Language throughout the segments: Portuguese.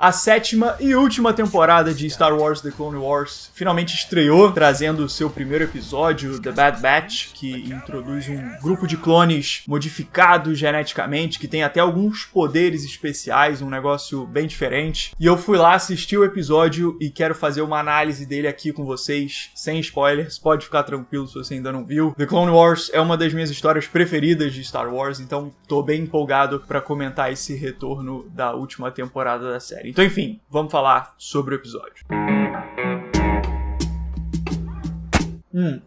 A sétima e última temporada de Star Wars The Clone Wars finalmente estreou, trazendo o seu primeiro episódio, The Bad Batch, que introduz um grupo de clones modificados geneticamente, que tem até alguns poderes especiais, um negócio bem diferente. E eu fui lá assistir o episódio e quero fazer uma análise dele aqui com vocês, sem spoilers, pode ficar tranquilo se você ainda não viu. The Clone Wars é uma das minhas histórias preferidas de Star Wars, então tô bem empolgado para comentar esse retorno da última temporada da série. Então, enfim, vamos falar sobre o episódio. Hum,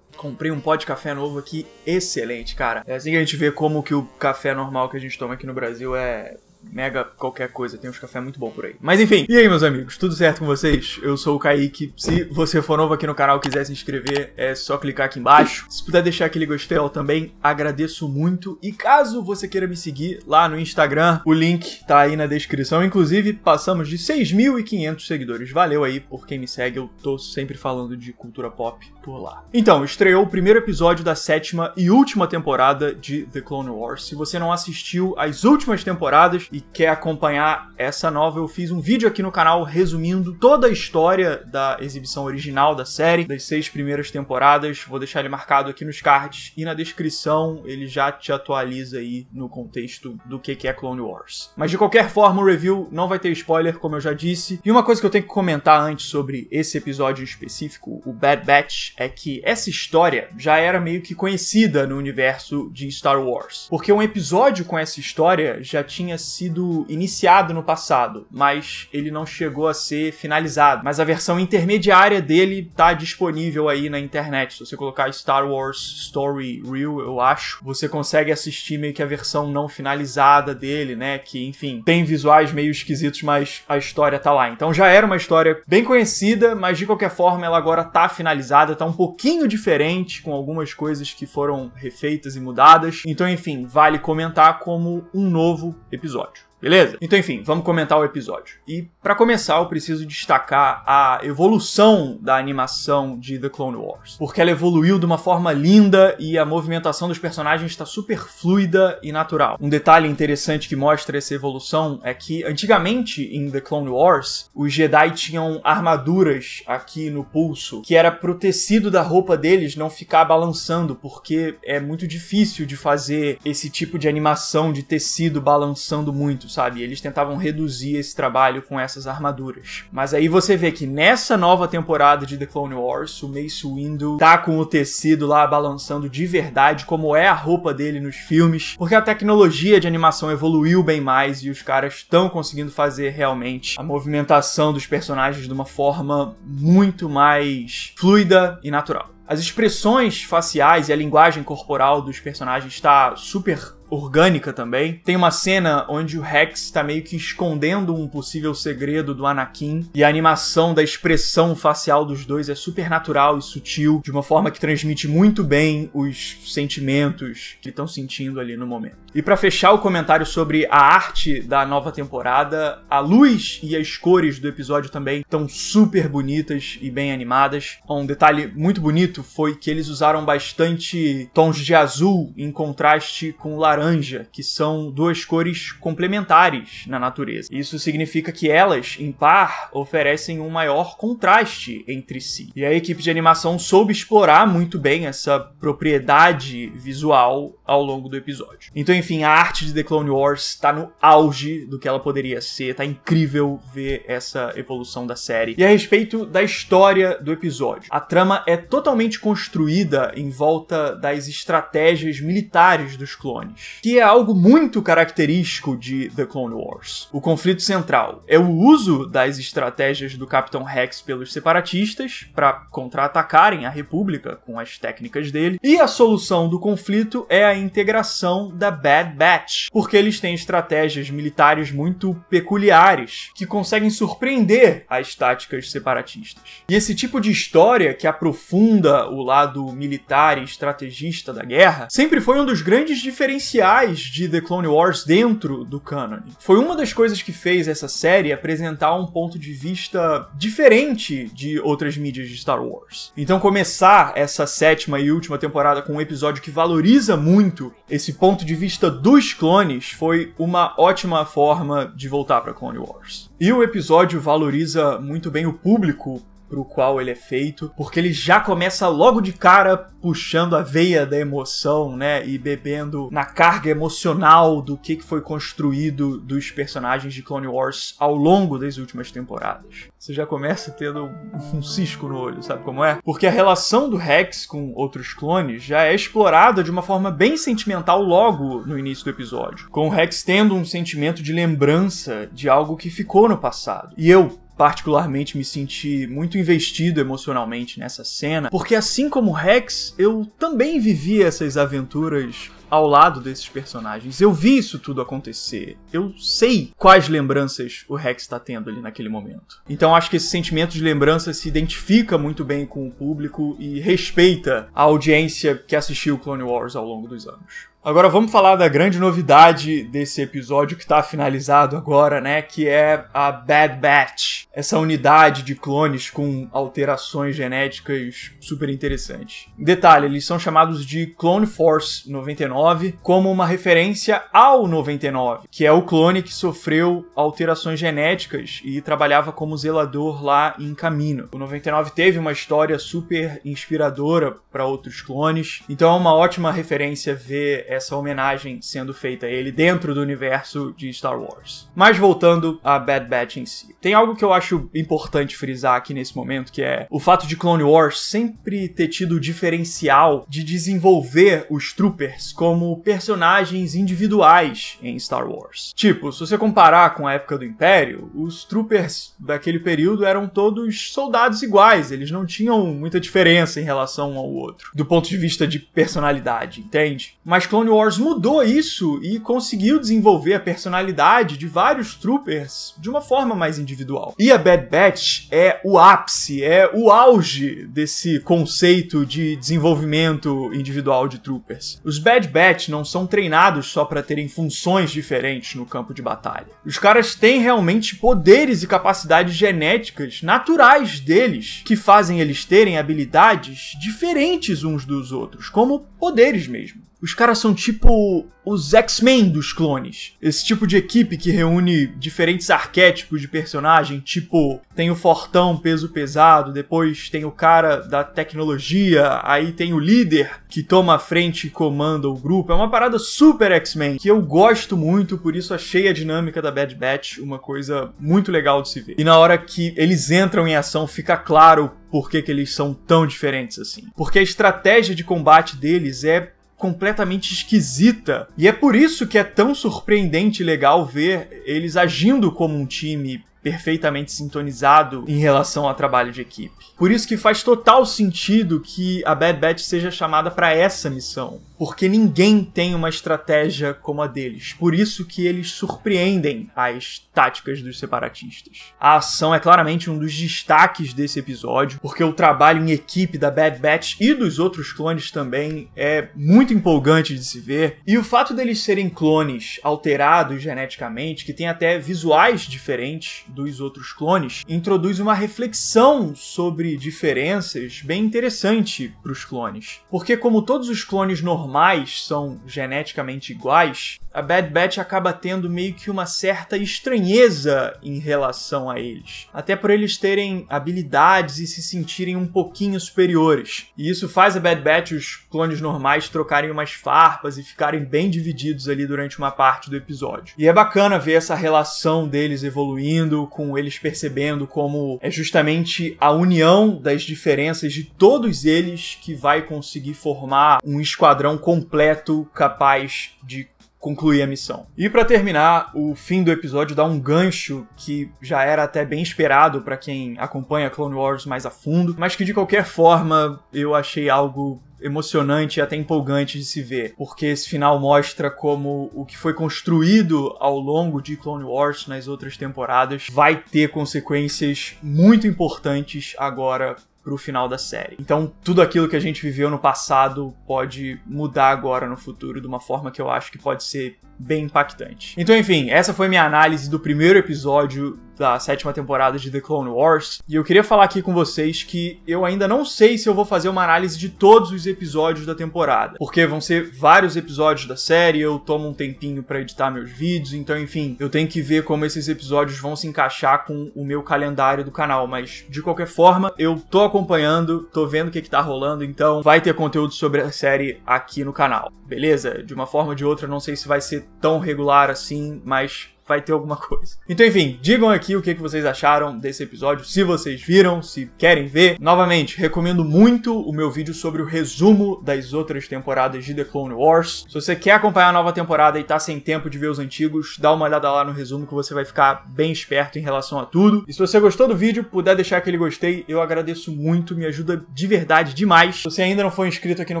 comprei um pó de café novo aqui, excelente, cara. É assim que a gente vê como que o café normal que a gente toma aqui no Brasil é mega qualquer coisa, tem uns café muito bom por aí. Mas enfim, e aí meus amigos, tudo certo com vocês? Eu sou o Kaique, se você for novo aqui no canal e quiser se inscrever, é só clicar aqui embaixo. Se puder deixar aquele gostei também, agradeço muito. E caso você queira me seguir lá no Instagram, o link tá aí na descrição. Inclusive, passamos de 6.500 seguidores, valeu aí por quem me segue, eu tô sempre falando de cultura pop por lá. Então, estreou o primeiro episódio da sétima e última temporada de The Clone Wars. Se você não assistiu as últimas temporadas e quer acompanhar essa nova, eu fiz um vídeo aqui no canal resumindo toda a história da exibição original da série, das seis primeiras temporadas. Vou deixar ele marcado aqui nos cards e na descrição ele já te atualiza aí no contexto do que é Clone Wars. Mas de qualquer forma, o review não vai ter spoiler, como eu já disse. E uma coisa que eu tenho que comentar antes sobre esse episódio específico, o Bad Batch, é que essa história já era meio que conhecida no universo de Star Wars. Porque um episódio com essa história já tinha sido sido iniciado no passado, mas ele não chegou a ser finalizado. Mas a versão intermediária dele tá disponível aí na internet. Se você colocar Star Wars Story Real, eu acho, você consegue assistir meio que a versão não finalizada dele, né? Que, enfim, tem visuais meio esquisitos, mas a história tá lá. Então já era uma história bem conhecida, mas de qualquer forma ela agora tá finalizada, tá um pouquinho diferente, com algumas coisas que foram refeitas e mudadas. Então, enfim, vale comentar como um novo episódio. ночь. beleza? Então, enfim, vamos comentar o episódio. E para começar, eu preciso destacar a evolução da animação de The Clone Wars, porque ela evoluiu de uma forma linda e a movimentação dos personagens está super fluida e natural. Um detalhe interessante que mostra essa evolução é que antigamente em The Clone Wars, os Jedi tinham armaduras aqui no pulso, que era pro tecido da roupa deles não ficar balançando, porque é muito difícil de fazer esse tipo de animação de tecido balançando muito sabe? Eles tentavam reduzir esse trabalho com essas armaduras. Mas aí você vê que nessa nova temporada de The Clone Wars, o Mace Windu tá com o tecido lá balançando de verdade, como é a roupa dele nos filmes, porque a tecnologia de animação evoluiu bem mais e os caras estão conseguindo fazer realmente a movimentação dos personagens de uma forma muito mais fluida e natural. As expressões faciais e a linguagem corporal dos personagens está super orgânica também. Tem uma cena onde o Rex está meio que escondendo um possível segredo do Anakin e a animação da expressão facial dos dois é super natural e sutil, de uma forma que transmite muito bem os sentimentos que estão sentindo ali no momento. E para fechar o comentário sobre a arte da nova temporada, a luz e as cores do episódio também estão super bonitas e bem animadas. Um detalhe muito bonito foi que eles usaram bastante tons de azul em contraste com laranja laranja, que são duas cores complementares na natureza. Isso significa que elas, em par, oferecem um maior contraste entre si. E a equipe de animação soube explorar muito bem essa propriedade visual ao longo do episódio. Então, enfim, a arte de The Clone Wars está no auge do que ela poderia ser, tá incrível ver essa evolução da série. E a respeito da história do episódio, a trama é totalmente construída em volta das estratégias militares dos clones que é algo muito característico de The Clone Wars. O conflito central é o uso das estratégias do Capitão Rex pelos separatistas para contra-atacarem a República com as técnicas dele, e a solução do conflito é a integração da Bad Batch, porque eles têm estratégias militares muito peculiares que conseguem surpreender as táticas separatistas. E esse tipo de história que aprofunda o lado militar e estrategista da guerra sempre foi um dos grandes diferenciais iniciais de The Clone Wars dentro do canon. Foi uma das coisas que fez essa série apresentar um ponto de vista diferente de outras mídias de Star Wars. Então começar essa sétima e última temporada com um episódio que valoriza muito esse ponto de vista dos clones foi uma ótima forma de voltar para Clone Wars. E o episódio valoriza muito bem o público pro qual ele é feito, porque ele já começa logo de cara puxando a veia da emoção, né, e bebendo na carga emocional do que foi construído dos personagens de Clone Wars ao longo das últimas temporadas. Você já começa tendo um cisco no olho, sabe como é? Porque a relação do Rex com outros clones já é explorada de uma forma bem sentimental logo no início do episódio, com o Rex tendo um sentimento de lembrança de algo que ficou no passado. E eu, particularmente me senti muito investido emocionalmente nessa cena, porque assim como Rex, eu também vivia essas aventuras ao lado desses personagens. Eu vi isso tudo acontecer. Eu sei quais lembranças o Rex está tendo ali naquele momento. Então acho que esse sentimento de lembrança se identifica muito bem com o público e respeita a audiência que assistiu Clone Wars ao longo dos anos. Agora vamos falar da grande novidade desse episódio que está finalizado agora, né? Que é a Bad Batch. Essa unidade de clones com alterações genéticas super interessantes. Detalhe, eles são chamados de Clone Force 99 como uma referência ao 99, que é o clone que sofreu alterações genéticas e trabalhava como zelador lá em Camino. O 99 teve uma história super inspiradora para outros clones, então é uma ótima referência ver essa essa homenagem sendo feita a ele dentro do universo de Star Wars. Mas voltando a Bad Batch em si. Tem algo que eu acho importante frisar aqui nesse momento, que é o fato de Clone Wars sempre ter tido o diferencial de desenvolver os troopers como personagens individuais em Star Wars. Tipo, se você comparar com a época do Império, os troopers daquele período eram todos soldados iguais, eles não tinham muita diferença em relação um ao outro, do ponto de vista de personalidade, entende? Mas Clone Clone Wars mudou isso e conseguiu desenvolver a personalidade de vários troopers de uma forma mais individual. E a Bad Batch é o ápice, é o auge desse conceito de desenvolvimento individual de troopers. Os Bad Batch não são treinados só para terem funções diferentes no campo de batalha. Os caras têm realmente poderes e capacidades genéticas naturais deles que fazem eles terem habilidades diferentes uns dos outros, como poderes mesmo. Os caras são são tipo os X-Men dos clones. Esse tipo de equipe que reúne diferentes arquétipos de personagem, tipo, tem o fortão peso pesado, depois tem o cara da tecnologia, aí tem o líder que toma a frente e comanda o grupo. É uma parada super X-Men, que eu gosto muito, por isso achei a dinâmica da Bad Batch uma coisa muito legal de se ver. E na hora que eles entram em ação, fica claro por que, que eles são tão diferentes assim. Porque a estratégia de combate deles é completamente esquisita. E é por isso que é tão surpreendente e legal ver eles agindo como um time perfeitamente sintonizado em relação ao trabalho de equipe. Por isso que faz total sentido que a Bad Batch seja chamada para essa missão porque ninguém tem uma estratégia como a deles. Por isso que eles surpreendem as táticas dos separatistas. A ação é claramente um dos destaques desse episódio, porque o trabalho em equipe da Bad Batch e dos outros clones também é muito empolgante de se ver. E o fato deles serem clones alterados geneticamente, que tem até visuais diferentes dos outros clones, introduz uma reflexão sobre diferenças bem interessante para os clones. Porque como todos os clones normais normais são geneticamente iguais, a Bad Batch acaba tendo meio que uma certa estranheza em relação a eles. Até por eles terem habilidades e se sentirem um pouquinho superiores. E isso faz a Bad Batch os clones normais trocarem umas farpas e ficarem bem divididos ali durante uma parte do episódio. E é bacana ver essa relação deles evoluindo, com eles percebendo como é justamente a união das diferenças de todos eles que vai conseguir formar um esquadrão completo capaz de concluir a missão. E para terminar, o fim do episódio dá um gancho que já era até bem esperado para quem acompanha Clone Wars mais a fundo, mas que de qualquer forma eu achei algo emocionante e até empolgante de se ver, porque esse final mostra como o que foi construído ao longo de Clone Wars nas outras temporadas vai ter consequências muito importantes agora para o final da série. Então, tudo aquilo que a gente viveu no passado pode mudar agora no futuro de uma forma que eu acho que pode ser bem impactante. Então, enfim, essa foi minha análise do primeiro episódio da sétima temporada de The Clone Wars. E eu queria falar aqui com vocês que eu ainda não sei se eu vou fazer uma análise de todos os episódios da temporada, porque vão ser vários episódios da série, eu tomo um tempinho para editar meus vídeos, então enfim, eu tenho que ver como esses episódios vão se encaixar com o meu calendário do canal, mas de qualquer forma, eu tô acompanhando, tô vendo o que que tá rolando, então vai ter conteúdo sobre a série aqui no canal. Beleza? De uma forma ou de outra, não sei se vai ser tão regular assim, mas vai ter alguma coisa. Então, enfim, digam aqui o que vocês acharam desse episódio, se vocês viram, se querem ver. Novamente, recomendo muito o meu vídeo sobre o resumo das outras temporadas de The Clone Wars. Se você quer acompanhar a nova temporada e tá sem tempo de ver os antigos, dá uma olhada lá no resumo que você vai ficar bem esperto em relação a tudo. E se você gostou do vídeo, puder deixar aquele gostei, eu agradeço muito, me ajuda de verdade demais. Se você ainda não foi inscrito aqui no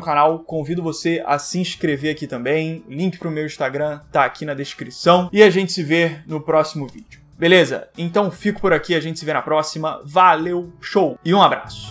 canal, convido você a se inscrever aqui também. Link pro meu Instagram tá aqui na descrição. E a gente se vê ver no próximo vídeo. Beleza? Então fico por aqui, a gente se vê na próxima. Valeu, show e um abraço.